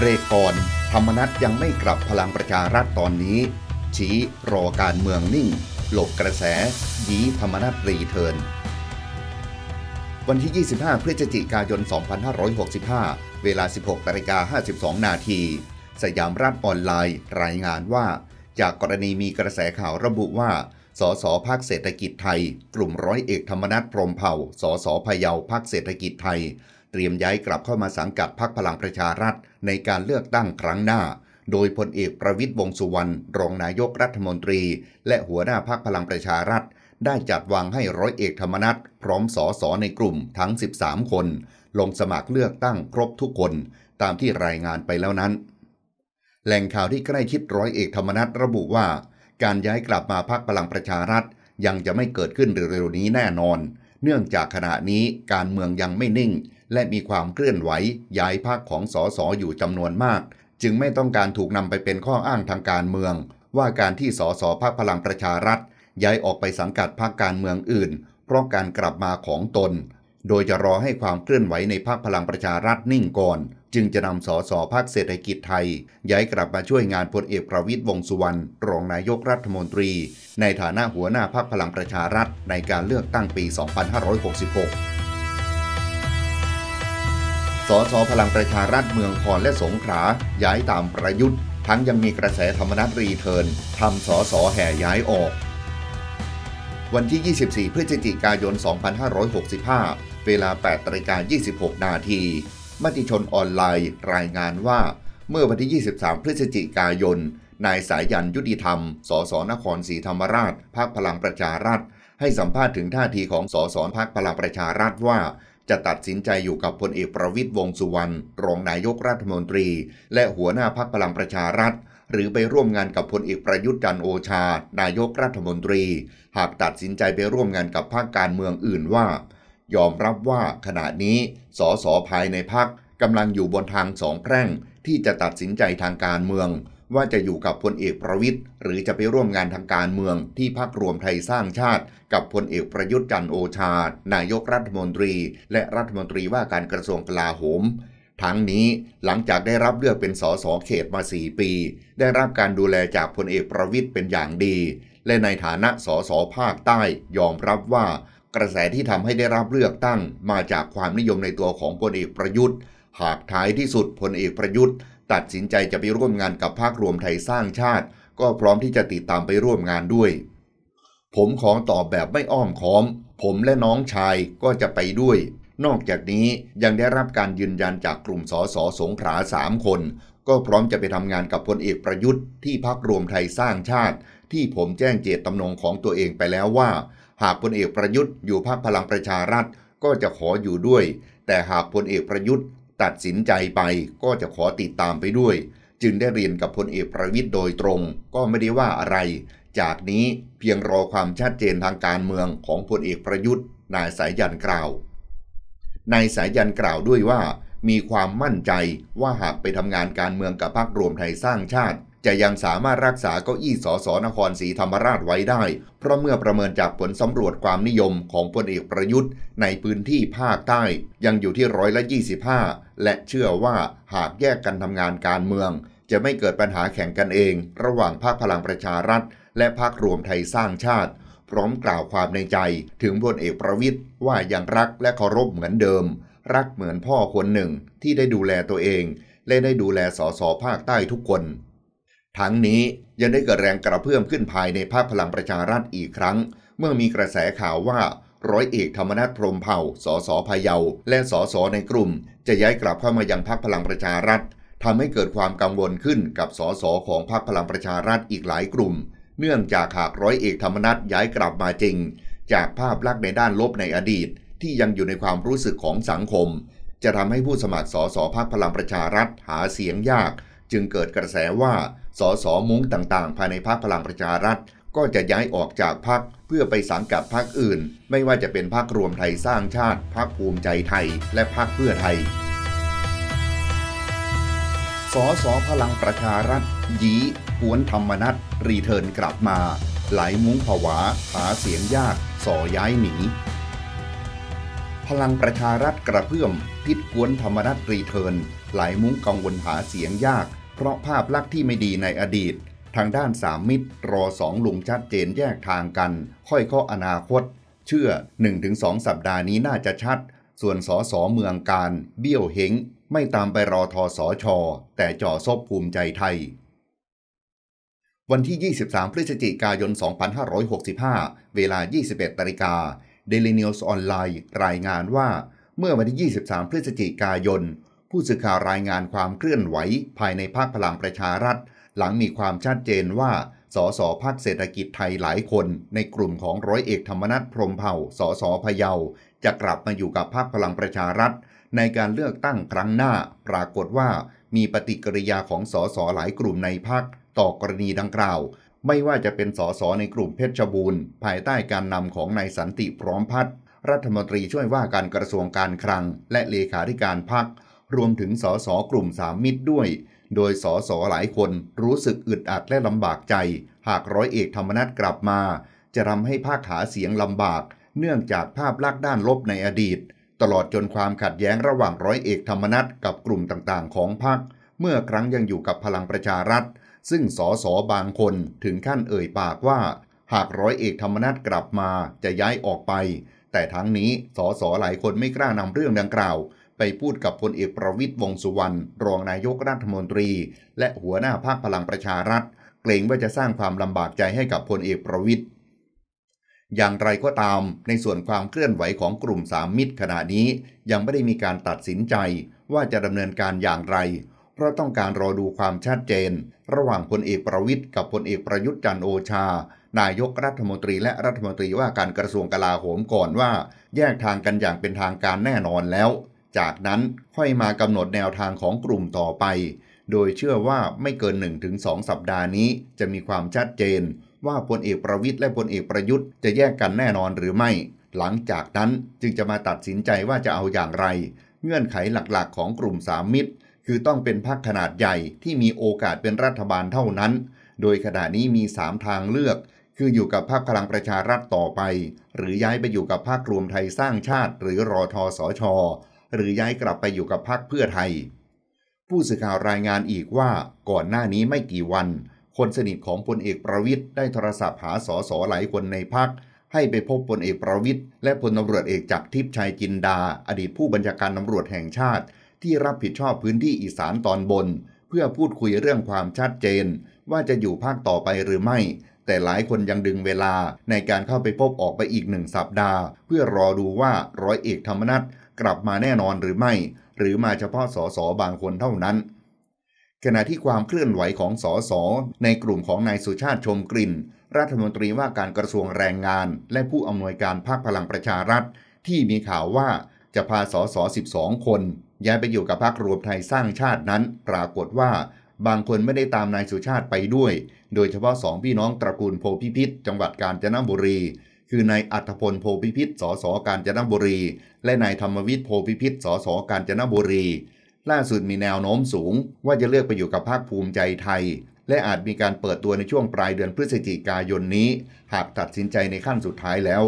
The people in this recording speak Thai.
เบรกก่อน ธรรมนัตยังไม่กลับพลังประชารัฐตอนนี้ ชี้รอการเมืองนิ่งหลบกระแส ยีธรรมนัตรีเทินวันที่ 25 พฤศจิกายน 2565 เวลา 16นาฬิกา52นาที สยามรัฐออนไลน์ รายงานว่า จากกรณีมีกระแสข่าวระบุว่าสสพักเศรษฐกิจไทยกลุ่มร้อยเอกธรรมนัฐพรมเผ่าสสพยาวพักเศรษฐกิจไทยตรียมย้ายกลับเข้ามาสังกัดพรรคพลังประชารัฐในการเลือกตั้งครั้งหน้า โดยพลเอกประวิตยวงสุวรรณรองนายกรัฐมนตรี และหัวหน้าพรรคพลังประชารัฐได้จัดวางให้ร้อยเอกธรรมนัฐพร้อมสอสอในกลุ่มทั้ง 13 คน ลงสมัครเลือกตั้งครบทุกคนตามที่รายงานไปแล้วนั้น แหล่งข่าวที่ใกล้ชิดร้อยเอกธรรมนัฐระบุว่า การย้ายกลับมาพรรคพลังประชารัฐยังจะไม่เกิดขึ้นเร็วๆนี้แน่นอน เนื่องจากขณะนี้การเมืองยังไม่นิ่งและมีความเคลื่อนไหว ย้ายพักของสสอยู่จำนวนมาก จึงไม่ต้องการถูกนำไปเป็นข้ออ้างทางการเมือง ว่าการที่สสพักพลังประชารัฐย้ายออกไปสังกัดพักการเมืองอื่น เพราะการกลับมาของตน โดยจะรอให้ความเคลื่อนไหวในพักพลังประชารัฐนิ่งก่อน จึงจะนำสสพักเศรษฐกิจไทยย้ายกลับมาช่วยงานพลเอกประวิตยวงสุวรรณรองนายกรัฐมนตรี ในฐานะหัวหน้าพักพลังประชารัฐในการเลือกตั้งปี 2566สสพลังประชารัฐเมืองครและสงขลาย้ายตามประยุทธ์ ทั้งยังมีกระแสธรรมนัตรีเทินทำสสแห่ย้ายออก วันที่ 24 พฤศจิกายน 2565 เวลา8ตรกา26นาทีมติชนออนไลน์รายงานว่าเมื่อวันที่ 23 พฤศจิกายน นายสายยันยุติธรรมสสนครศรีธรรมราชพักพลังประชารัฐ ให้สัมภาษณ์ถึงท่าทีของ สสพักพลังประชารัฐว่าจะตัดสินใจอยู่กับพลเอกประวิทยวงสุวรรณรองนายกรัฐมนตรี และหัวหน้าพักพลังประชารัฐ หรือไปร่วมงานกับพลเอกประยุทธ์จันโอชา นายกรัฐมนตรี หากตัดสินใจไปร่วมงานกับพาคการเมืองอื่นว่า ยอมรับว่าขณะนี้ สสภายในพักกำลังอยู่บนทางสองแพร่งที่จะตัดสินใจทางการเมืองว่าจะอยู่กับพลเอกประวิทย์หรือจะไปร่วมงานทางการเมืองที่พักรวมไทยสร้างชาติกับพลเอกประยุทธ์จันโอชา นายกรัฐมนตรีและรัฐมนตรีว่าการกระทรวงกลาโหม ทั้งนี้หลังจากได้รับเลือกเป็นสสเขตมา4ปี ได้รับการดูแลจากพลเอกประวิทย์เป็นอย่างดี และในฐานะสสภาคใต้ ยอมรับว่า กระแสที่ทำให้ได้รับเลือกตั้ง มาจากความนิยมในตัวของพลเอกประยุทธ์ หากท้ายที่สุดพลเอกประยุทธ์ตัดสินใจจะไปร่วมงานกับภาครวมไทยสร้างชาติ ก็พร้อมที่จะติดตามไปร่วมงานด้วย ผมขอตอบแบบไม่อ้อมค้อม ผมและน้องชายก็จะไปด้วย นอกจากนี้ยังได้รับการยืนยันจากกลุ่มสสสงขลาสามคน ก็พร้อมจะไปทำงานกับพลเอกประยุทธ์ที่พักรวมไทยสร้างชาติ ที่ผมแจ้งเจตจำนงของตัวเองไปแล้วว่า หากพลเอกประยุทธ์อยู่พักพลังประชารัฐก็จะขออยู่ด้วย แต่หากพลเอกประยุทธ์ตัดสินใจไปก็จะขอติดตามไปด้วย จึงได้เรียนกับพลเอกประวิทย์โดยตรงก็ไม่ได้ว่าอะไร จากนี้เพียงรอความชัดเจนทางการเมืองของพลเอกประยุทธ์นายสายยันกล่าวนายสายยันกล่าวด้วยว่ามีความมั่นใจว่าหากไปทำงานการเมืองกับพรรครวมไทยสร้างชาติจะยังสามารถรักษาเก้าอี้สสนครศรีธรรมราชไว้ได้ เพราะเมื่อประเมินจากผลสำรวจความนิยมของพลเอกประยุทธ์ ในพื้นที่ภาคใต้ยังอยู่ที่ร้อยละ 25 และเชื่อว่าหากแยกกันทำงานการเมือง จะไม่เกิดปัญหาแข่งกันเอง ระหว่างภาคพลังประชารัฐ และภาครวมไทยสร้างชาติ พร้อมกล่าวความในใจถึงพลเอกประวิทย์ว่ายังรักและเคารพเหมือนเดิม รักเหมือนพ่อคนหนึ่งที่ได้ดูแลตัวเองและได้ดูแลสสภาคใต้ทุกคนทั้งนี้ยังได้เกิดแรงกระเพื่อมขึ้นภายในภาคพลังประชารัฐอีกครั้ง เมื่อมีกระแสข่าวว่าร้อยเอกธรรมนัฐพรมเผ่าสสพะเยา และสสในกลุ่ม จะย้ายกลับเข้ามายังพักคพลังประชารัฐทำให้เกิดความกังวลขึ้นกับสสของพักคพลังประชารัฐอีกหลายกลุ่ม เนื่องจากหากร้อยเอกธรรมนัฐย้ายกลับมาจริง จากภาพลักษณ์ในด้านลบในอดีตที่ยังอยู่ในความรู้สึกของสังคม จะทำให้ผู้สมัครสสพักคพลังประชารัฐหาเสียงยาก จึงเกิดกระแสว่าสสมุ้งต่าง ๆ ภายในพรรคพลังประชารัฐ ก็จะย้ายออกจากพรรคเพื่อไปสังกัดพรรคอื่น ไม่ว่าจะเป็นพรรครวมไทยสร้างชาติพรรคภูมิใจไทย และพรรคเพื่อไทย สสพลังประชารัฐยีหวนธรรมนัตรีเทิร์นกลับมาไหลมุ้งผวา หาเสียงยาก สอย้ายหนีพลังประชารัฐกระเพื่อมพิษกวนธรรมนัตรีเทิร์นไหลมุ้งกังวลหาเสียงยากเพราะภาพลักษณ์ที่ไม่ดีในอดีต ทางด้านสามมิตรรอสองลุงชัดเจนแยกทางกัน ค่อยข้ออนาคต เชื่อ 1-2สสัปดาห์นี้น่าจะชัด ส่วนสอสอเมืองการเบี้ยวเฮงไม่ตามไปรอทอสอชอแต่จ่อซบภูมิใจไทย วันที่ 23 พฤศจิกายน 2565 เวลา 21นาฬิกา Daily News ออนไลน์รายงานว่าเมื่อวันที่ 23 พฤศจิกายนผู้สื่อข่าวรายงานความเคลื่อนไหวภายในภาคพลังประชารัฐ หลังมีความชัดเจนว่า สสพักเศรษฐกิจไทยหลายคน ในกลุ่มของร้อยเอกธรรมนัฐพรมเผ่า สสพะเยา จะกลับมาอยู่กับพรรคพลังประชารัฐในการเลือกตั้งครั้งหน้า ปรากฏว่า มีปฏิกิริยาของสสหลายกลุ่มในพรรคต่อกรณีดังกล่าว ไม่ว่าจะเป็นสสในกลุ่มเพชรบูรณ์ภายใต้การนำของนายสันติพร้อมพัฒน์รัฐมนตรีช่วยว่าการกระทรวงการคลัง และเลขาธิการพรรครวมถึงสสกลุ่มสามมิตรด้วย โดยสสหลายคนรู้สึกอึดอัดและลำบากใจ หากร้อยเอกธรรมนัฐกลับมา จะทำให้ภาคหาเสียงลำบาก เนื่องจากภาพลักษณ์ด้านลบในอดีต ตลอดจนความขัดแย้งระหว่างร้อยเอกธรรมนัฐกับกลุ่มต่างๆ ของพรรคเมื่อครั้งยังอยู่กับพลังประชารัฐ ซึ่งสสบางคนถึงขั้นเอ่ยปากว่า หากร้อยเอกธรรมนัฐกลับมาจะย้ายออกไป แต่ทั้งนี้สสหลายคนไม่กล้านำเรื่องดังกล่าวไปพูดกับพลเอกประวิตยวงสุวรรณรองนายกรัฐมนตรี และหัวหน้าภาคพลังประชารัฐเกรงว่าจะสร้างความลำบากใจให้กับพลเอกประวิตยอย่างไรก็ตามในส่วนความเคลื่อนไหวของกลุ่มสามมิตรขณะนี้ ยังไม่ได้มีการตัดสินใจว่าจะดำเนินการอย่างไร เพราะต้องการรอดูความชัดเจน ระหว่างพลเอกประวิทย์กับพลเอกประยุทธ์จันโอชา นายกรัฐมนตรีและรัฐมนตรีว่าการกระทรวงกลาโหมก่อนว่า แยกทางกันอย่างเป็นทางการแน่นอนแล้วจากนั้นค่อยมากำหนดแนวทางของกลุ่มต่อไป โดยเชื่อว่าไม่เกิน 1-2 สัปดาห์นี้จะมีความชัดเจน ว่าพลเอกประวิทย์และพลเอกประยุทธ์จะแยกกันแน่นอนหรือไม่ หลังจากนั้นจึงจะมาตัดสินใจว่าจะเอาอย่างไร เงื่อนไขหลักๆของกลุ่มสามมิตร คือต้องเป็นพรรคขนาดใหญ่ที่มีโอกาสเป็นรัฐบาลเท่านั้น โดยขณะนี้มี 3 ทางเลือก คืออยู่กับพรรคพลังประชารัฐต่อไป หรือย้ายไปอยู่กับพรรครวมไทยสร้างชาติ หรือรอทอสอชหรือย้ายกลับไปอยู่กับพรรคเพื่อไทย ผู้สื่อข่าวรายงานอีกว่าก่อนหน้านี้ไม่กี่วัน คนสนิทของพลเอกประวิทย์ได้โทรศัพท์หาสสหลายคนในพรรคให้ไปพบพลเอกประวิทย์และพลตำรวจเอกจักรทิพย์ชัยจินดาอดีตผู้บัญชาการตำรวจแห่งชาติ ที่รับผิดชอบพื้นที่อีสานตอนบน เพื่อพูดคุยเรื่องความชัดเจน ว่าจะอยู่ภาคต่อไปหรือไม่ แต่หลายคนยังดึงเวลาในการเข้าไปพบออกไปอีกหนึ่งสัปดาห์ เพื่อรอดูว่าร้อยเอกธรรมนัฐกลับมาแน่นอนหรือไม่ หรือมาเฉพาะสสบางคนเท่านั้น ขณะที่ความเคลื่อนไหวของสสในกลุ่มของนายสุชาติชมกลิ่นรัฐมนตรีว่าการกระทรวงแรงงาน และผู้อำนวยการภาคพลังประชารัฐที่มีข่าวว่าจะพาสส12 คนย้ายไปอยู่กับพรรครวมไทยสร้างชาตินั้น ปรากฏว่าบางคนไม่ได้ตามนายสุชาติไปด้วย โดยเฉพาะสองพี่น้องตระกูลโพพิพิษจังหวัดกาญจนบุรีคือนายอัธพลโพพิพิธสสกาญจนบุรี และนายธรรมวิทย์โพพิพิธสสกาญจนบุรี ล่าสุดมีแนวโน้มสูง ว่าจะเลือกไปอยู่กับพรรคภูมิใจไทย และอาจมีการเปิดตัวในช่วงปลายเดือนพฤศจิกายนนี้ หากตัดสินใจในขั้นสุดท้ายแล้ว